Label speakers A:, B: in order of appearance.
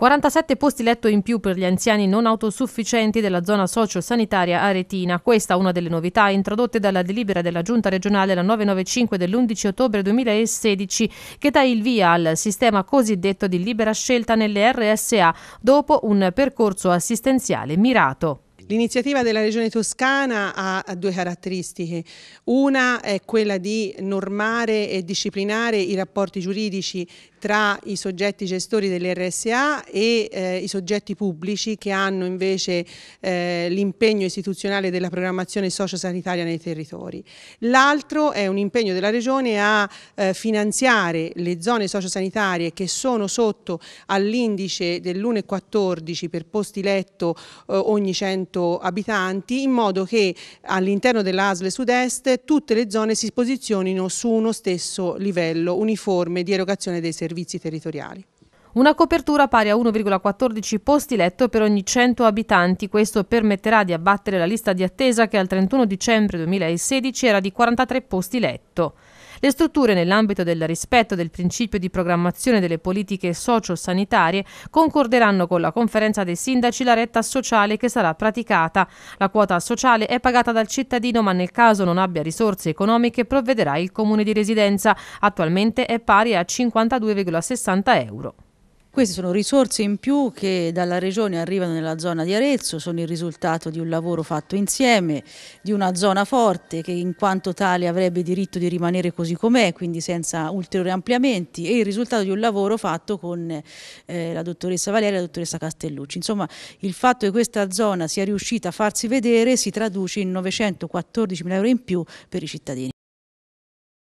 A: 47 posti letto in più per gli anziani non autosufficienti della zona sociosanitaria aretina. Questa è una delle novità introdotte dalla delibera della Giunta regionale la 995 dell'11 ottobre 2016 che dà il via al sistema cosiddetto di libera scelta nelle RSA dopo un percorso assistenziale mirato.
B: L'iniziativa della Regione Toscana ha, due caratteristiche. Una è quella di normare e disciplinare i rapporti giuridici tra i soggetti gestori dell'RSA e eh, i soggetti pubblici che hanno invece eh, l'impegno istituzionale della programmazione sociosanitaria nei territori. L'altro è un impegno della Regione a eh, finanziare le zone sociosanitarie che sono sotto all'indice dell'1,14 per posti letto eh, ogni 100 100 abitanti in modo che all'interno dell'Asle sud-est tutte le zone si posizionino su uno stesso livello uniforme di erogazione dei servizi territoriali.
A: Una copertura pari a 1,14 posti letto per ogni 100 abitanti. Questo permetterà di abbattere la lista di attesa che al 31 dicembre 2016 era di 43 posti letto. Le strutture, nell'ambito del rispetto del principio di programmazione delle politiche socio-sanitarie, concorderanno con la conferenza dei sindaci la retta sociale che sarà praticata. La quota sociale è pagata dal cittadino, ma nel caso non abbia risorse economiche provvederà il comune di residenza. Attualmente è pari a 52,60 euro.
C: Queste sono risorse in più che dalla Regione arrivano nella zona di Arezzo, sono il risultato di un lavoro fatto insieme, di una zona forte che in quanto tale avrebbe diritto di rimanere così com'è, quindi senza ulteriori ampliamenti, e il risultato di un lavoro fatto con eh, la dottoressa Valeria e la dottoressa Castellucci. Insomma, il fatto che questa zona sia riuscita a farsi vedere si traduce in 914 mila euro in più per i cittadini.